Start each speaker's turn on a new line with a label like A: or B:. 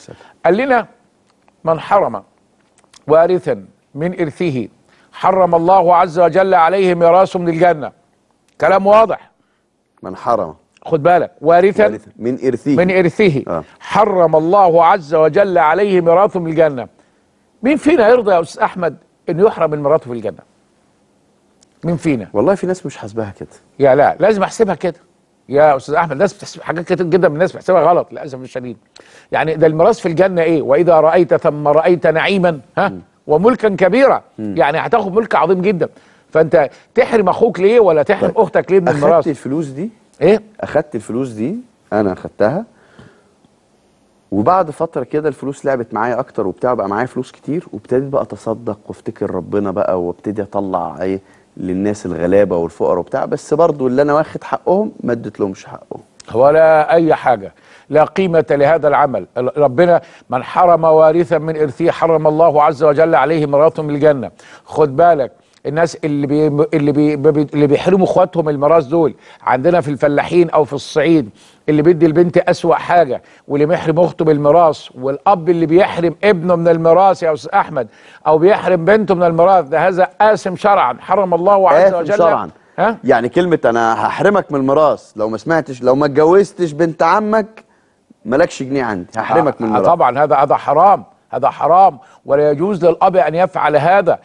A: وسلم قال لنا من حرم وارثا من إرثه حرم الله عز وجل عليه ميراثه من الجنة كلام واضح من حرم خد بالك وارثا, من إرثه من إرثه آه. حرم الله عز وجل عليه ميراثه من الجنة مين فينا يرضى يا أستاذ أحمد إنه يحرم من ميراثه في الجنة
B: مين فينا والله في ناس مش حاسباها كده
A: يا لا لازم أحسبها كده يا استاذ احمد الناس بتحسب حاجات كتير جدا من الناس بتحسبها غلط للاسف الشديد يعني ده الميراث في الجنه ايه واذا رايت ثم رايت نعيما ها م. وملكا كبيرا م. يعني هتاخد ملك عظيم جدا فانت تحرم اخوك ليه ولا تحرم طيب. اختك ليه من الميراث اخدت الفلوس
B: دي ايه اخدت الفلوس دي انا اخدتها وبعد فتره كده الفلوس لعبت معايا اكتر وبتاع بقى معايا فلوس كتير وابتديت بقى اتصدق وافتكر ربنا بقى وابتدي اطلع ايه للناس الغلابه والفقراء وبتاع بس برضو اللي انا واخد حقهم ما اديتلهمش حقهم
A: ولا اي حاجه لا قيمه لهذا العمل ربنا من حرم وارثا من ارثه حرم الله عز وجل عليه مراتهم الجنه خد بالك الناس اللي بي اللي بي اللي بيحرموا اخواتهم الميراث دول عندنا في الفلاحين او في الصعيد اللي بيدي البنت اسوا حاجه واللي محرم اخته بالميراث والاب اللي بيحرم ابنه من الميراث يا استاذ احمد او بيحرم بنته من الميراث ده هذا قاسم شرعا حرم الله عز وجل شرعا
B: ها؟ يعني كلمه انا هحرمك من
A: الميراث لو ما سمعتش لو ما اتجوزتش بنت عمك مالكش جنيه عندي هحرمك من آه، آه، الميراث طبعا هذا هذا حرام هذا حرام ولا يجوز للاب ان يفعل هذا